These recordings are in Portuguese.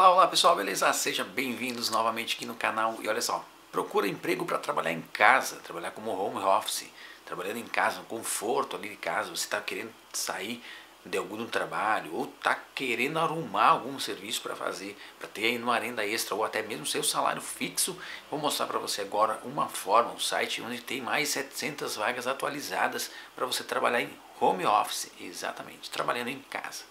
Olá, olá pessoal, beleza? Sejam bem-vindos novamente aqui no canal. E olha só, procura emprego para trabalhar em casa, trabalhar como home office, trabalhando em casa, no conforto ali de casa. Você está querendo sair de algum trabalho ou está querendo arrumar algum serviço para fazer, para ter aí uma renda extra ou até mesmo seu salário fixo, vou mostrar para você agora uma forma, um site onde tem mais 700 vagas atualizadas para você trabalhar em home office, exatamente, trabalhando em casa.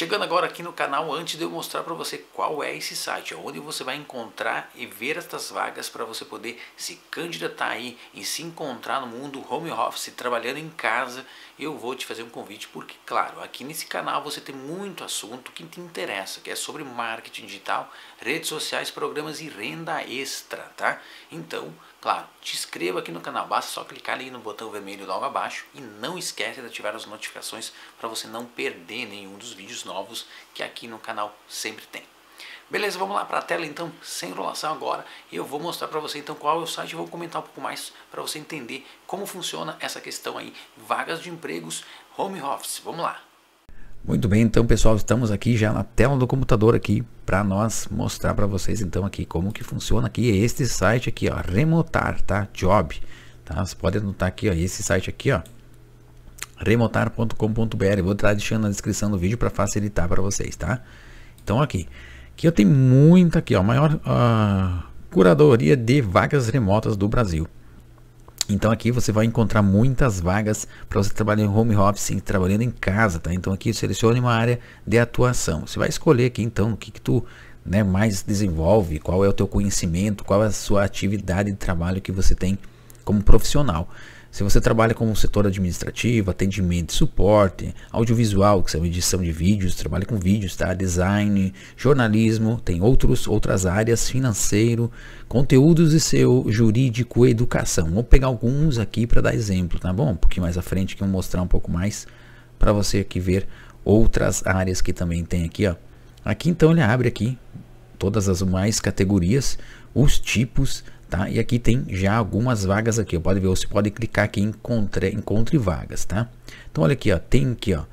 Chegando agora aqui no canal, antes de eu mostrar para você qual é esse site, onde você vai encontrar e ver estas vagas para você poder se candidatar aí e se encontrar no mundo home office, trabalhando em casa, eu vou te fazer um convite porque, claro, aqui nesse canal você tem muito assunto que te interessa, que é sobre marketing digital, redes sociais, programas e renda extra, tá? Então, Claro, te inscreva aqui no canal, basta só clicar ali no botão vermelho logo abaixo e não esquece de ativar as notificações para você não perder nenhum dos vídeos novos que aqui no canal sempre tem. Beleza, vamos lá para a tela então, sem enrolação agora, e eu vou mostrar para você então qual é o site, e vou comentar um pouco mais para você entender como funciona essa questão aí, vagas de empregos, home office, vamos lá. Muito bem, então pessoal, estamos aqui já na tela do computador aqui para nós mostrar para vocês então aqui como que funciona aqui este site aqui, ó, remotar, tá? Job, tá? Você pode anotar aqui, ó, esse site aqui, ó, remotar.com.br. Vou estar deixando na descrição do vídeo para facilitar para vocês, tá? Então aqui, que eu tenho muita aqui, ó, maior uh, curadoria de vagas remotas do Brasil. Então aqui você vai encontrar muitas vagas para você trabalhar em home office, trabalhando em casa, tá? Então aqui selecione uma área de atuação. Você vai escolher aqui então o que que tu né, mais desenvolve, qual é o teu conhecimento, qual é a sua atividade de trabalho que você tem como profissional. Se você trabalha como setor administrativo, atendimento, suporte, audiovisual, que são edição de vídeos, trabalha com vídeos, tá? Design, jornalismo, tem outros, outras áreas, financeiro, conteúdos e seu jurídico, educação. Vou pegar alguns aqui para dar exemplo, tá bom? Um pouquinho mais à frente que eu vou mostrar um pouco mais para você aqui ver outras áreas que também tem aqui, ó. Aqui então ele abre aqui todas as mais categorias, os tipos, tá? E aqui tem já algumas vagas aqui, pode ver, você pode clicar aqui em encontre, encontre vagas, tá? Então olha aqui, ó, tem aqui, ó,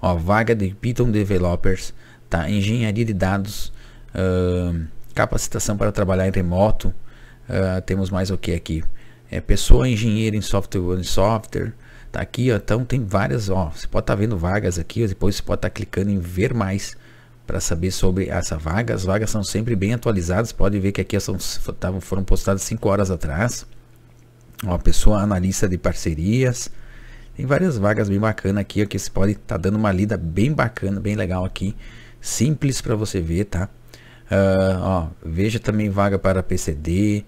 ó vaga de Python Developers, tá? Engenharia de dados, uh, capacitação para trabalhar em remoto, uh, temos mais o que aqui? É pessoa engenheira em software, em software, tá aqui, ó, então tem várias, ó, você pode estar tá vendo vagas aqui, depois você pode estar tá clicando em ver mais, para saber sobre essa vaga. As vagas são sempre bem atualizadas. Pode ver que aqui são, foram postadas 5 horas atrás. Uma pessoa analista de parcerias. Tem várias vagas bem bacanas aqui, Aqui que você pode estar tá dando uma lida bem bacana, bem legal aqui. Simples para você ver, tá? Uh, ó, veja também vaga para PCD,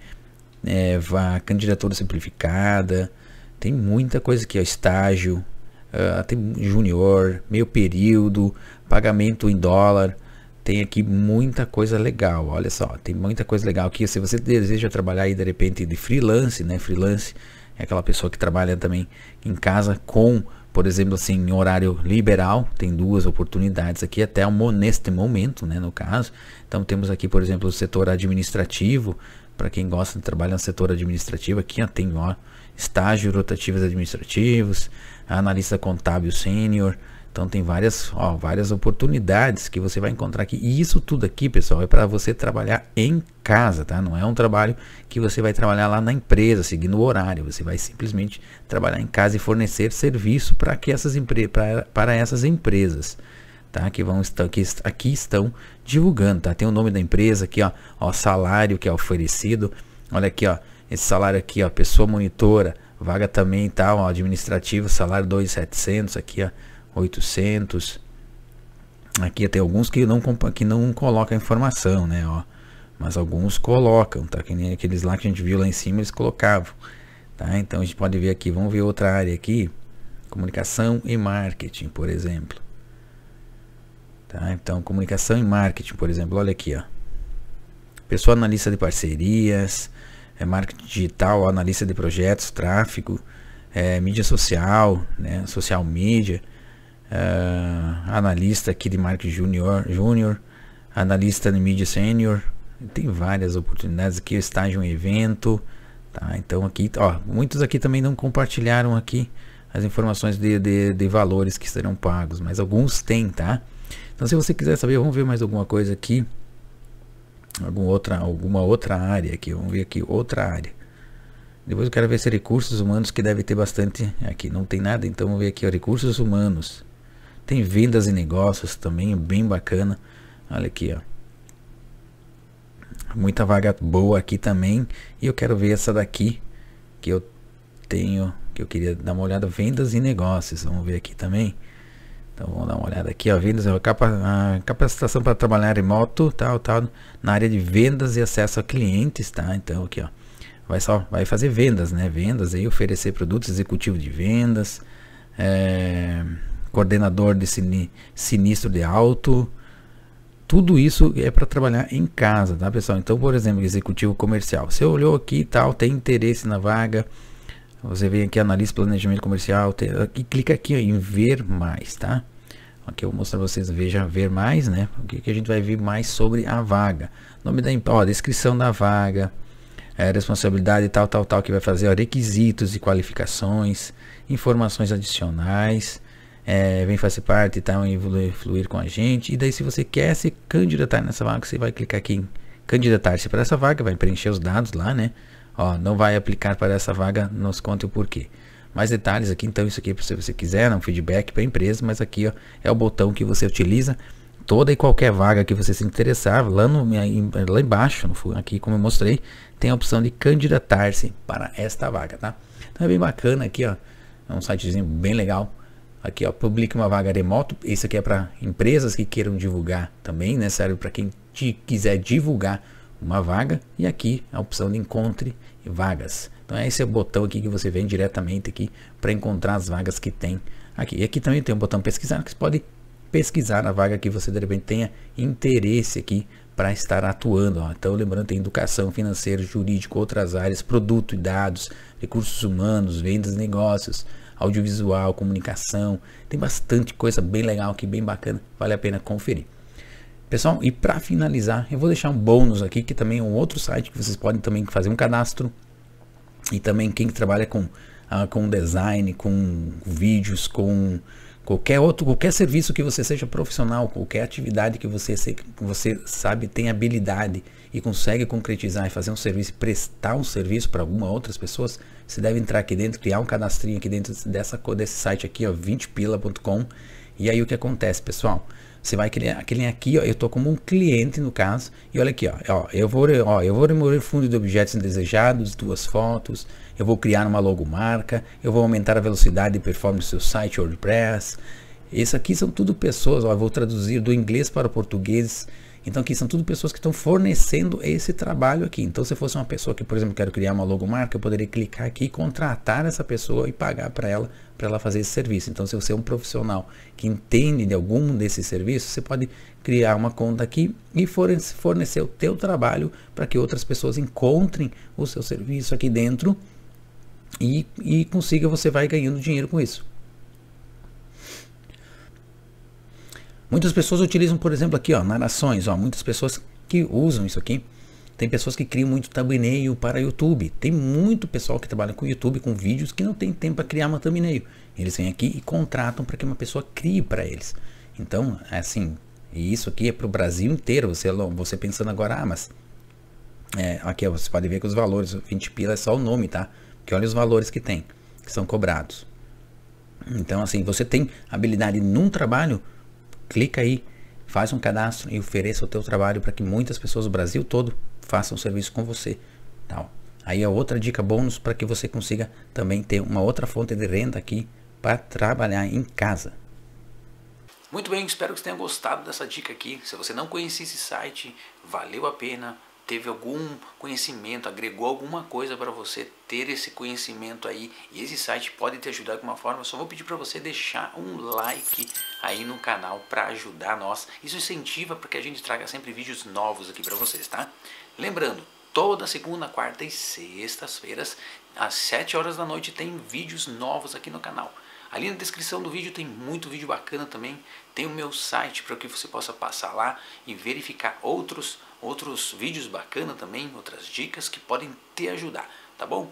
é, candidatura simplificada. Tem muita coisa aqui, ó, estágio, uh, tem junior, meio período, pagamento em dólar. Tem aqui muita coisa legal. Olha só, tem muita coisa legal aqui. Se você deseja trabalhar aí de repente de freelance, né? Freelance é aquela pessoa que trabalha também em casa com, por exemplo, assim, em horário liberal. Tem duas oportunidades aqui até um, neste momento, né? No caso, então temos aqui, por exemplo, o setor administrativo. Para quem gosta de trabalhar no setor administrativo, aqui ó, tem ó, estágio rotativos administrativos, analista contábil sênior. Então tem várias, ó, várias oportunidades que você vai encontrar aqui. E isso tudo aqui, pessoal, é para você trabalhar em casa, tá? Não é um trabalho que você vai trabalhar lá na empresa, seguindo o horário. Você vai simplesmente trabalhar em casa e fornecer serviço para que essas para essas empresas, tá? Que vão estar que aqui estão divulgando, tá? Tem o nome da empresa aqui, ó, ó, salário que é oferecido. Olha aqui, ó, esse salário aqui, ó, pessoa monitora Vaga também tá, ó, administrativa, salário 2.700, aqui a 800. Aqui tem alguns que não que não colocam informação, né, ó. Mas alguns colocam, tá? Que nem aqueles lá que a gente viu lá em cima, eles colocavam, tá? Então a gente pode ver aqui, vamos ver outra área aqui, comunicação e marketing, por exemplo. Tá? Então, comunicação e marketing, por exemplo, olha aqui, ó. Pessoa analista de parcerias, é, marketing digital, analista de projetos, tráfego, é, mídia social, né, social media, é, analista aqui de marketing junior, junior analista de mídia senior, tem várias oportunidades aqui, estágio em evento, tá? Então aqui, ó, muitos aqui também não compartilharam aqui as informações de, de, de valores que serão pagos, mas alguns têm, tá? Então se você quiser saber, vamos ver mais alguma coisa aqui alguma outra, alguma outra área aqui. Vamos ver aqui, outra área. Depois eu quero ver se recursos humanos, que deve ter bastante aqui. Não tem nada, então vamos ver aqui, ó, recursos humanos. Tem vendas e negócios também, bem bacana. Olha aqui, ó. Muita vaga boa aqui também. E eu quero ver essa daqui, que eu tenho, que eu queria dar uma olhada, vendas e negócios. Vamos ver aqui também. Então vamos dar uma olhada aqui, ó, vendas, ó, é, capacitação para trabalhar remoto, tal, tal, na área de vendas e acesso a clientes, tá? Então aqui, ó, vai só, vai fazer vendas, né? Vendas aí, oferecer produtos, executivo de vendas, é, coordenador de sinistro de alto, tudo isso é para trabalhar em casa, tá, pessoal? Então, por exemplo, executivo comercial. Você olhou aqui e tal, tem interesse na vaga, você vem aqui, analisa planejamento comercial, tem, aqui, clica aqui ó, em ver mais, tá? Aqui eu vou mostrar pra vocês, veja ver mais, né? O que, que a gente vai ver mais sobre a vaga. Nome da ó, descrição da vaga, é, responsabilidade tal, tal, tal, que vai fazer, ó, requisitos e qualificações, informações adicionais, é, vem fazer parte tá? e tal, fluir com a gente. E daí se você quer se candidatar nessa vaga, você vai clicar aqui em candidatar-se para essa vaga, vai preencher os dados lá, né? Ó, não vai aplicar para essa vaga, nos conte o porquê. Mais detalhes aqui, então isso aqui é se você quiser, é um feedback para a empresa, mas aqui ó, é o botão que você utiliza toda e qualquer vaga que você se interessar, lá, no, lá embaixo, no, aqui como eu mostrei, tem a opção de candidatar-se para esta vaga, tá? Então é bem bacana aqui, ó, é um sitezinho bem legal. Aqui, ó, publique uma vaga remoto, isso aqui é para empresas que queiram divulgar também, né? Serve para quem te quiser divulgar uma vaga e aqui a opção de encontre vagas. Então é esse é o botão aqui que você vem diretamente aqui para encontrar as vagas que tem aqui. E aqui também tem um botão pesquisar que você pode pesquisar a vaga que você de repente tenha interesse aqui para estar atuando. Ó. Então lembrando tem educação financeira, jurídico, outras áreas, produto e dados, recursos humanos, vendas, negócios, audiovisual, comunicação. Tem bastante coisa bem legal aqui, bem bacana. Vale a pena conferir. Pessoal, e para finalizar, eu vou deixar um bônus aqui, que também é um outro site que vocês podem também fazer um cadastro. E também quem trabalha com, ah, com design, com vídeos, com qualquer outro, qualquer serviço que você seja profissional, qualquer atividade que você, você sabe, tem habilidade e consegue concretizar e fazer um serviço, prestar um serviço para algumas outras pessoas, você deve entrar aqui dentro, criar um cadastrinho aqui dentro dessa, desse site aqui, ó, 20pila.com. E aí o que acontece, pessoal? Você vai querer aquele aqui, ó, eu estou como um cliente no caso, e olha aqui, ó, ó, eu vou, ó, eu vou remover fundo de objetos indesejados, duas fotos, eu vou criar uma logomarca, eu vou aumentar a velocidade e performance do seu site WordPress. Esse aqui são tudo pessoas, ó, eu vou traduzir do inglês para o português, então aqui são tudo pessoas que estão fornecendo esse trabalho aqui. Então se fosse uma pessoa que, por exemplo, quero criar uma logomarca, eu poderia clicar aqui, contratar essa pessoa e pagar para ela para ela fazer esse serviço. Então se você é um profissional que entende de algum desses serviços, você pode criar uma conta aqui e fornecer o teu trabalho para que outras pessoas encontrem o seu serviço aqui dentro e, e consiga você vai ganhando dinheiro com isso. Muitas pessoas utilizam, por exemplo, aqui, ó, narrações, ó, muitas pessoas que usam isso aqui. Tem pessoas que criam muito thumbnail para YouTube. Tem muito pessoal que trabalha com YouTube, com vídeos, que não tem tempo para criar uma thumbnail. Eles vêm aqui e contratam para que uma pessoa crie para eles. Então, é assim, e isso aqui é para o Brasil inteiro. Você, você pensando agora, ah, mas é, aqui você pode ver que os valores, 20 pila é só o nome, tá? Porque olha os valores que tem, que são cobrados. Então, assim, você tem habilidade num trabalho, Clica aí, faz um cadastro e ofereça o teu trabalho para que muitas pessoas do Brasil todo façam serviço com você. Tal. Tá aí é outra dica bônus para que você consiga também ter uma outra fonte de renda aqui para trabalhar em casa. Muito bem, espero que você tenha gostado dessa dica aqui. Se você não conhecia esse site, valeu a pena teve algum conhecimento, agregou alguma coisa para você ter esse conhecimento aí e esse site pode te ajudar de alguma forma, só vou pedir para você deixar um like aí no canal para ajudar nós. Isso incentiva para que a gente traga sempre vídeos novos aqui para vocês, tá? Lembrando, toda segunda, quarta e sextas-feiras, às 7 horas da noite, tem vídeos novos aqui no canal. Ali na descrição do vídeo tem muito vídeo bacana também. Tem o meu site para que você possa passar lá e verificar outros outros vídeos bacana também, outras dicas que podem te ajudar, tá bom?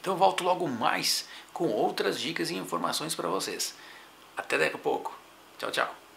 Então eu volto logo mais com outras dicas e informações para vocês. Até daqui a pouco. Tchau, tchau.